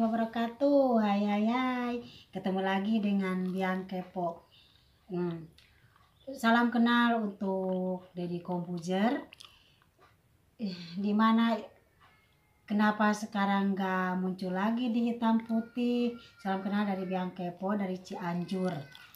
warahmatullahi wabarakatuh Hai hai hai Ketemu lagi dengan Biang Kepo hmm. Salam kenal untuk Deddy Komputer eh, Dimana Kenapa sekarang gak muncul lagi di hitam putih Salam kenal dari Biang Kepo dari Cianjur